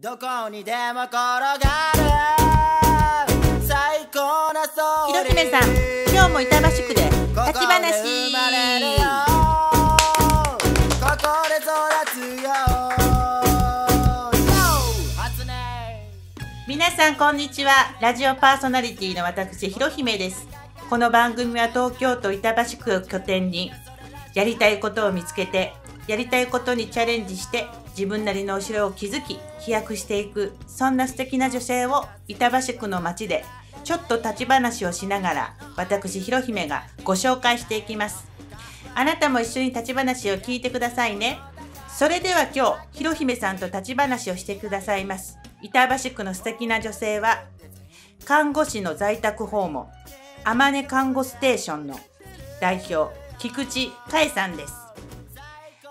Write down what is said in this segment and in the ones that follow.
どこにでも転がる最高なソウひろひめさん今日も板橋区で立ち話皆さんこんにちはラジオパーソナリティの私ひろひめですこの番組は東京都板橋区を拠点にやりたいことを見つけてやりたいことにチャレンジして自分なりのお城を築き飛躍していくそんな素敵な女性を板橋区の街でちょっと立ち話をしながら私ひろひめがご紹介していきますあなたも一緒に立ち話を聞いてくださいねそれでは今日ひろひめさんと立ち話をしてくださいます板橋区の素敵な女性は看護師の在宅訪問あまね看護ステーションの代表菊池海さんです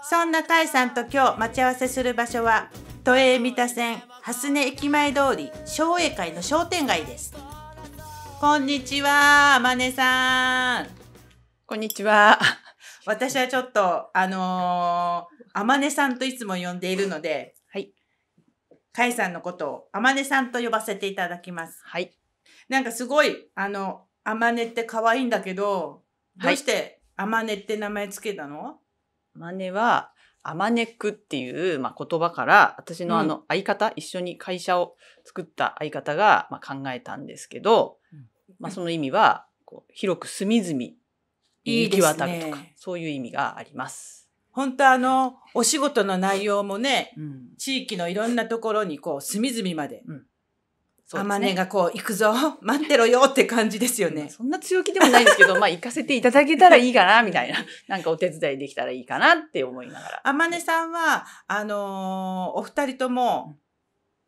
そんな甲斐さんと今日待ち合わせする場所は都営三田線蓮根駅前通り商栄会の商店街ですこんにちはまねさんこんにちは 私はちょっとあのー、あまねさんといつも呼んでいるのではい甲斐さんのことをあまねさんと呼ばせていただきますはいなんかすごいあのあまねって可愛いんだけどどうしてあまねって名前つけたの、はいマネは、アマネックっていう、まあ、言葉から、私のあの相方、うん、一緒に会社を作った相方が、まあ、考えたんですけど、うん、まあ、その意味は、こう広く隅々行き渡るとか、ね、そういう意味があります。本当あの、お仕事の内容もね、うん、地域のいろんなところにこう、隅々までそうですね、がこう、行くぞ 待ってろよって感じですよね。そんな強気でもないんですけど、まあ行かせていただけたらいいかな、みたいな。なんかお手伝いできたらいいかなって思いながら。天音さんは、あのー、お二人とも、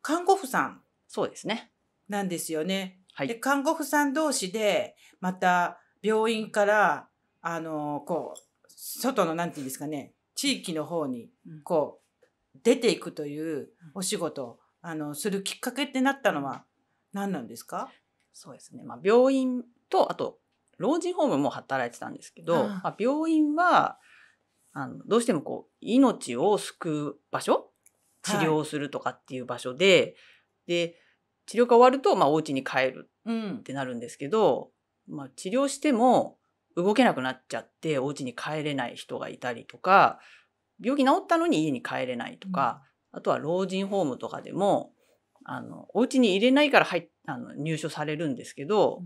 看護婦さん。そうですね。なんですよね。はい。で、看護婦さん同士で、また、病院から、あのー、こう、外の、なんていうんですかね、地域の方に、こう、出ていくというお仕事、あの、するきっかけってなったのは、何なんですかそうですね、まあ、病院とあと老人ホームも働いてたんですけど、まあ、病院はあのどうしてもこう命を救う場所治療するとかっていう場所で、はい、で治療が終わると、まあ、お家に帰るってなるんですけど、うん、まあ、治療しても動けなくなっちゃってお家に帰れない人がいたりとか病気治ったのに家に帰れないとか、うん、あとは老人ホームとかでもあのお家に入れないから入あの入所されるんですけど、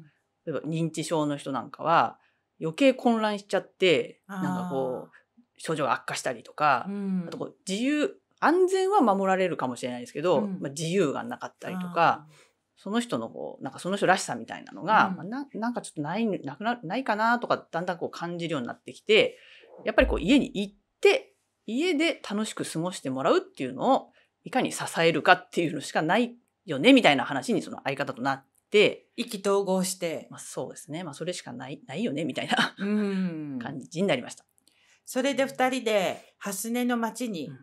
うん、例えば認知症の人なんかは余計混乱しちゃってなんかこう症状が悪化したりとか、うん、あとこう自由安全は守られるかもしれないですけど、うん、まあ、自由がなかったりとか。その人のこうなんかその人らしさみたいなのが、うん、まあ、なんかちょっとないなくなないかなとかだんだんこう感じるようになってきてやっぱりこう家に行って家で楽しく過ごしてもらうっていうのをいかに支えるかっていうのしかないよねみたいな話にその相方となって。意気投合して。まあ、そうですね。まあそれしかないないよねみたいな感じになりました。それで2人で蓮根の町に、うん、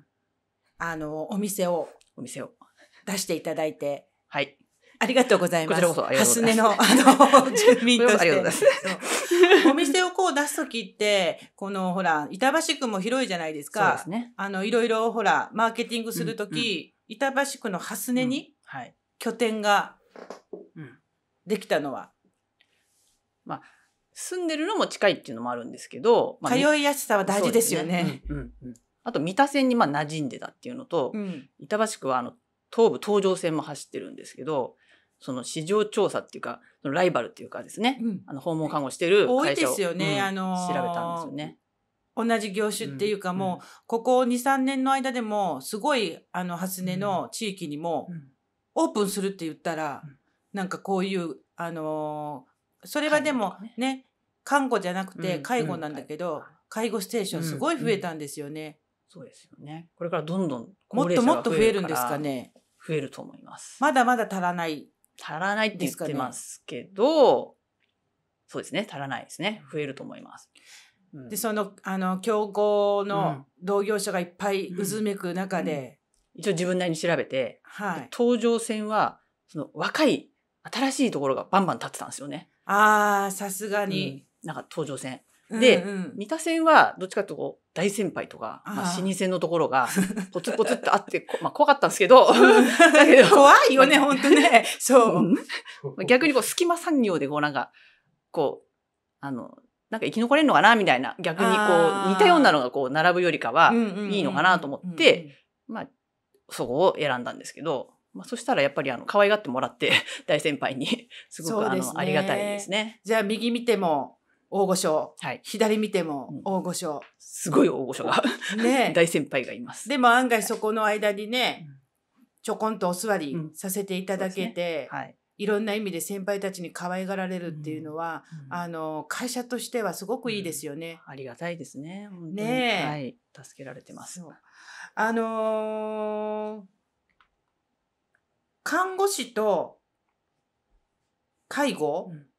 あのお店をお店を出していただいて。はい。ありがとうございます。こちありがとうございます。の、あの、住民として。ありがとうございます。お店をこう出すときって、この、ほら、板橋区も広いじゃないですか。そうですね。あの、いろいろ、ほら、マーケティングするとき、うん、板橋区のスネに、拠点が、できたのは。まあ、住んでるのも近いっていうのもあるんですけど、まあ、通いやすさは大事ですよね。あと、三田線に、まあ、馴染んでたっていうのと、うん、板橋区は、あの、東武東上線も走ってるんですけど、その市場調査っていうか、そのライバルっていうかですね、うん、あの訪問看護してる会社を、ですよね、うん、あのー、調べたんですよね。同じ業種っていうかもう、ここ2、3年の間でも、すごい、あの、初音の地域にも、オープンするって言ったら、なんかこういう、あのー、それはでもね看護じゃなくて介護なんだけど、介護ステーションすごい増えたんですよね。そうですよね。これからどんどんもっともっと増えるんですかね。増えると思います。まだまだ足らない足らないって言ってますけど、そうですね、足らないですね。増えると思います。で、その、あの、競合の同業者がいっぱいうずめく中で、一応自分なりに調べて、はい、東上線は、その若い、新しいところがバンバン立ってたんですよね。ああ、さすがに。なんか東上線で、三田線はどっちかというと大先輩とか、まあ、老舗のところが ポツポツってあって、まあ、怖かったんですけど、怖いよね、本当ね。そう。逆にこう、隙間産業でこうなんか、こう、あの、なんか生き残れるのかなみたいな、逆にこう、似たようなのがこう、並ぶよりかは、いいのかなと思って、まあ、そこを選んだんですけど、まあ、そしたらやっぱりあの可愛がってもらって大先輩にすごくあの、ありがたいですね。じゃあ右見ても大御所、はい、左見ても大御所、うん、すごい大御所が、ね、大先輩がいますでも案外そこの間にね、ちょこんとお座りさせていただけて、うんねはい、いろんな意味で先輩たちに可愛がられるっていうのは、うん、あの会社としてはすごくいいですよね、ありがたいですねね、はい、助けられてますあのー、看護師と介護、うん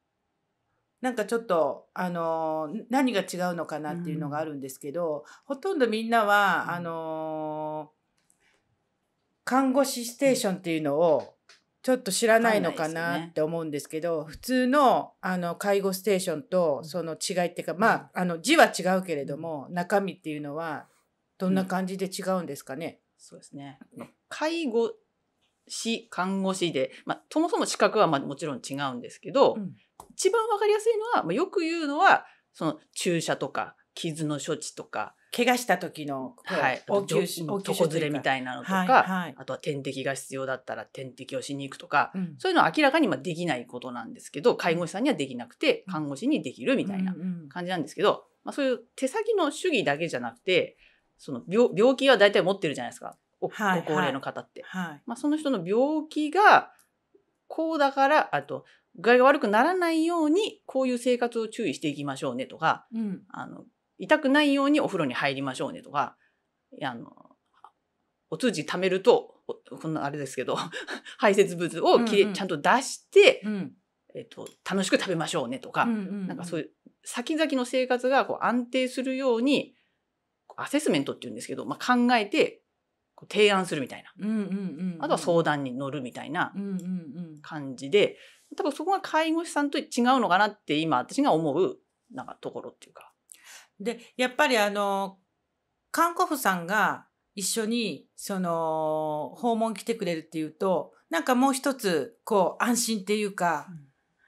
なんかちょっとあの何が違うのかなっていうのがあるんですけど、うん、ほとんどみんなはあの看護師ステーションっていうのをちょっと知らないのかなって思うんですけど、ね、普通のあの介護ステーションとその違いっていうか、うん、まああの字は違うけれども、中身っていうのはどんな感じで違うんですかね、そうですね介護士、看護師で、まあ、そもそも資格はまあもちろん違うんですけど、うん、一番わかりやすいのは、まあ、よく言うのは、その注射とか、傷の処置とか、怪我した時の、はい、応急床ずれみたいなのとか、はいはい、あとは点滴が必要だったら点滴をしに行くとか、うん、そういうのは明らかにまできないことなんですけど介護士さんにはできなくて看護師にできるみたいな感じなんですけど、うんうん、まあ、そういう手先の主義だけじゃなくてその病気は大体持ってるじゃないですか。ご高齢の方って、はい、まあ、その人の病気がこうだからあと具合が悪くならないようにこういう生活を注意していきましょうねとか、うん、あの痛くないようにお風呂に入りましょうねとかあのお通じ貯めるとこんなあれですけど 排泄物をきれ、うんうん、ちゃんと出して、うん、えっと、楽しく食べましょうねとか、うんうんうん、なんかそういう先々の生活がこう安定するようにアセスメントっていうんですけど、まあ、考えて提案するみたいな、うんうんうんうん、あとは相談に乗るみたいな感じで、多分そこが介護士さんと違うのかなって今私が思うなんかところっていうか。でやっぱりあの看護婦さんが一緒にその訪問来てくれるっていうとなんかもう一つこう安心っていうか、うん、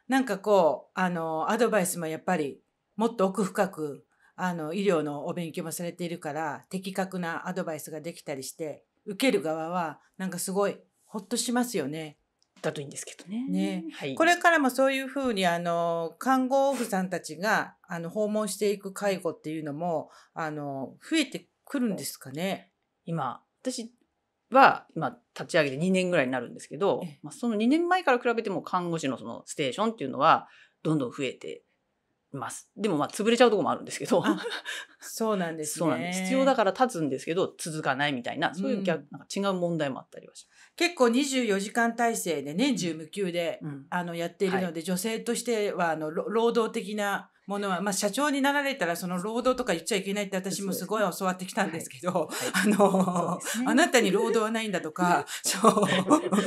なんかこうあのアドバイスもやっぱりもっと奥深くあの医療のお勉強もされているから的確なアドバイスができたりして受ける側はなんかすごいほっとしますよね。だといいんですけどね。ねはい、これからもそういうふうにあの看護婦さんたちがあの訪問していく介護っていうのもあの増えてくるんですかね。今私は今立ち上げて2年ぐらいになるんですけど、まあ、その2年前から比べても看護師のそのステーションっていうのはどんどん増えてます。でもまあ潰れちゃうとこもあるんですけど。そうなんです、ね、そうなんです。必要だから立つんですけど続かないみたいな、そういう逆、うん、なんか違う問題もあったりはします。結構24時間体制で年中無休で、うん、あのやっているので、はい、女性としてはあの労働的なものは、まあ、社長になられたらその労働とか言っちゃいけないって私もすごい教わってきたんですけど、はいはい、あの、ね、あなたに労働はないんだとかそう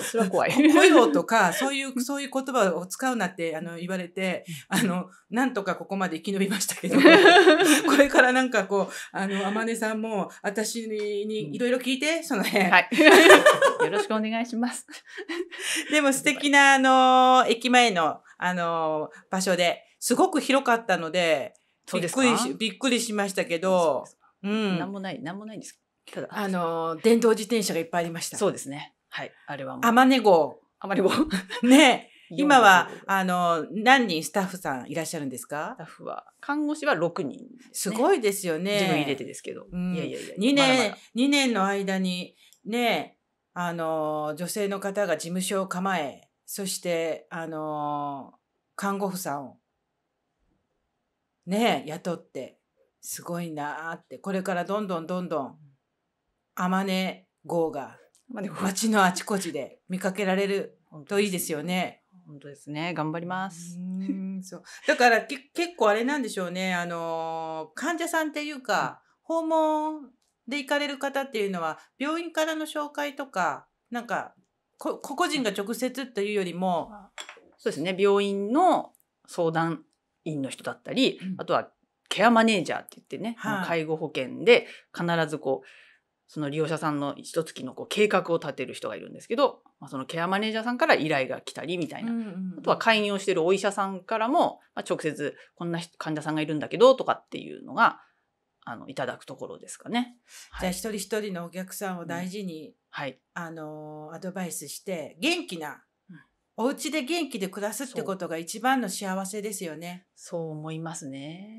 それは怖い雇用とかそういうそういう言葉を使うなってあの言われてあのなんとかここまで生き延びましたけど これからなんかこうあの天音さんも私にいろいろ聞いてその辺、はい、よろしくお願いします。でも素敵なあの駅前のあの場所ですごく広かったので、びっくりし、びっくりしましたけど、ううん。なんもない、なんもないんですただ。あの、電動自転車がいっぱいありました。そうですね。はい。あれはもう。あまね号。あまね号。ね。今は、あの、何人スタッフさんいらっしゃるんですかスタッフは、看護師は6人す、ごいですよね。自分入れてですけど。うん、いやいやいや。2年、二2年の間に、ね、あの、女性の方が事務所を構え、そして、あの、看護婦さんをね雇ってすごいなってこれからどんどんどんどんあまね号が街のあちこちで見かけられるといいですよね。本当ですね頑張りますそうだから結構あれなんでしょうねあの患者さんっていうか、訪問で行かれる方っていうのは病院からの紹介とかなんか個々人が直接というよりも、そうですね病院の相談員の人だったり、あとはケアマネージャーって言ってね、はい、介護保険で必ずこうその利用者さんの一月のこう計画を立てる人がいるんですけど、まあ、そのケアマネージャーさんから依頼が来たりみたいな、うんうんあとは介入をしてるお医者さんからも、まあ、直接こんな患者さんがいるんだけどとかっていうのがあのいただくところですかね。じゃあ、一人一人のお客さんを大事に、うん、はい、あのアドバイスして元気なお家で元気で暮らすってことが一番の幸せですよね。そう思いますね。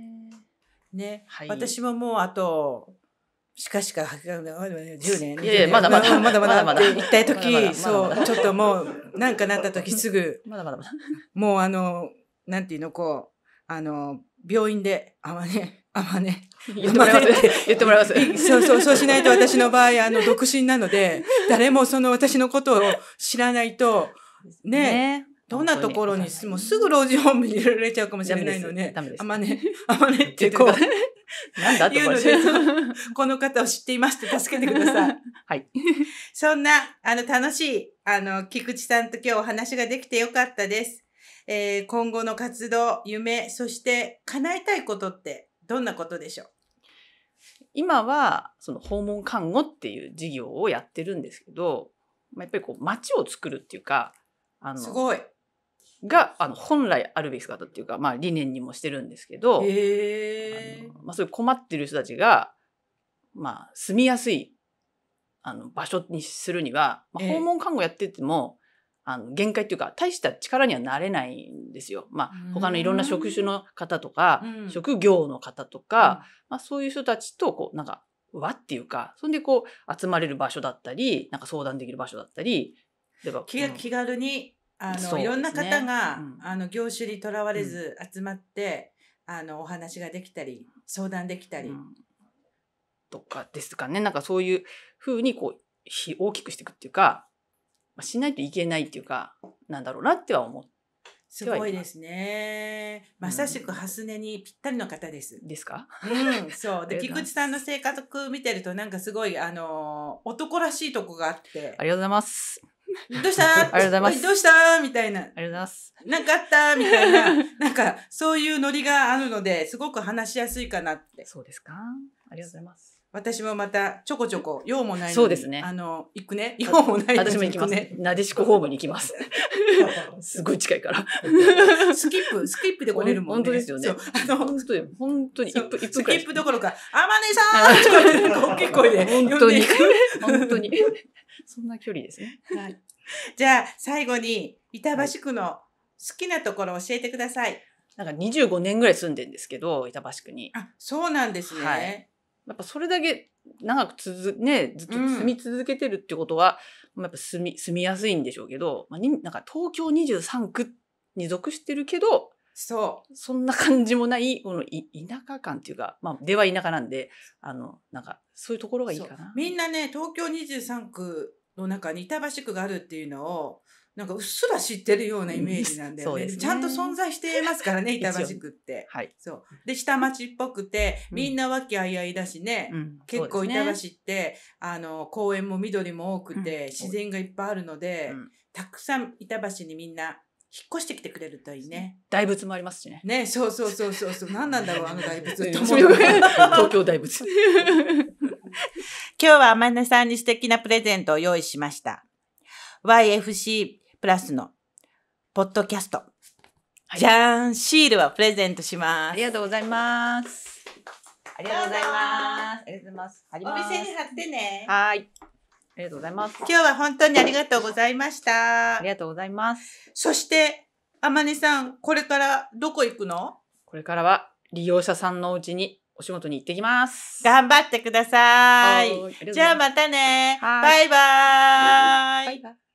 ね、はい、私ももうあと、しかしか、10年。いやいや、まだまだ、まだまだ、まだ行った時、そう、ちょっともう、なんかなった時すぐ、まだまだまだ。もうあの、なんていうの、こう、あの、病院で、あまね、あまね。言ってもらいます。言ってもらいます。そうそう、そうしないと私の場合、あの、独身なので、誰もその私のことを知らないと、ねねどんなところにもむすぐ老人ホームに入れられちゃうかもしれないのね。であまね、あまねってこう。なんだってここの方を知っていまして助けてください。はい。そんな、あの、楽しい、あの、菊池さんと今日お話ができてよかったです。えー、今後の活動、夢、そして叶えたいことってどんなことでしょう今は、その訪問看護っていう事業をやってるんですけど、やっぱりこう街を作るっていうかあのすごいがあの本来あるべき姿っていうか、まあ、理念にもしてるんですけどあの、まあ、そういう困ってる人たちが、まあ、住みやすいあの場所にするには、まあ、訪問看護やってても、あの限界っていうか大した力にはなれないんですよ。まあ、他のいろんな職種の方とか、職業の方とか、まあ、そういう人たちとこうなんかわっていうかそんでこう集まれる場所だったりなんか相談できる場所だったり気,、が気軽にあの、ね、いろんな方が、うん、あの業種にとらわれず集まって、うん、あのお話ができたり相談できたり、うん、とかですかねなんかそういうふうにこう大きくしていくっていうか、ましないといけないっていうかなんだろうなっては思って。すごいですね。まさしく初音にぴったりの方です。ですか？うん、そう。で、菊池さんの性格見てるとなんかすごいあの男らしいとこがあって。ありがとうございます。どうしたありがとうございます。どうしたみたいな。ありがとうございます。なかったみたいな。なんか、そういうノリがあるので、すごく話しやすいかなって。そうですかありがとうございます。私もまたちょこちょこ用もないのそうですね。あの、行くね。用もないのに、私も行きます。なでしこホームに行きます。すごい近いから。スキップ、スキップで来れるもんね。本当ですよね。あの、本当に、本当にスキップどころか、あまねさんとか大きい声で。本当に。本当に。そんな距離ですね。はい。じゃあ、最後に、板橋区の好きなところ教えてください。なんか25年ぐらい住んでんですけど、板橋区に。あ、そうなんですね。はいやっぱそれだけ長くねずっと住み続けてるってことは、うん、やっぱ住み住みやすいんでしょうけど、まあ、になんか東京23区に属してるけどそうそんな感じもないこのい田舎感っていうか、まあ、出は田舎なんであのなんかそういうところがいいかな。みんなね東京23区の中に板橋区があるっていうのをなんかうっすら知ってるようなイメージなんだよね。ねちゃんと存在していますからね、板橋区って。はい。そう。で、下町っぽくて、みんな和気あいあいだしね、うん、結構板橋って、あの、公園も緑も多くて、うん、自然がいっぱいあるので、うん、たくさん板橋にみんな引っ越してきてくれるといいね。大仏もありますしね。ね、そうそうそうそうそう。何なんだろう、あの大仏 東京大仏。今日は天音さんに素敵なプレゼントを用意しました。YFC プラスのポッドキャスト。はい、じゃーん、シールはプレゼントします。ありがとうございます。ありがとうございます。ありがとうございます。お店に貼ってね。はい。ありがとうございます。今日は本当にありがとうございました。ありがとうございます。そして、あまねさん、これからどこ行くのこれからは利用者さんのうちにお仕事に行ってきます。頑張ってください。いじゃあまたね。バイバイ。バイバイ。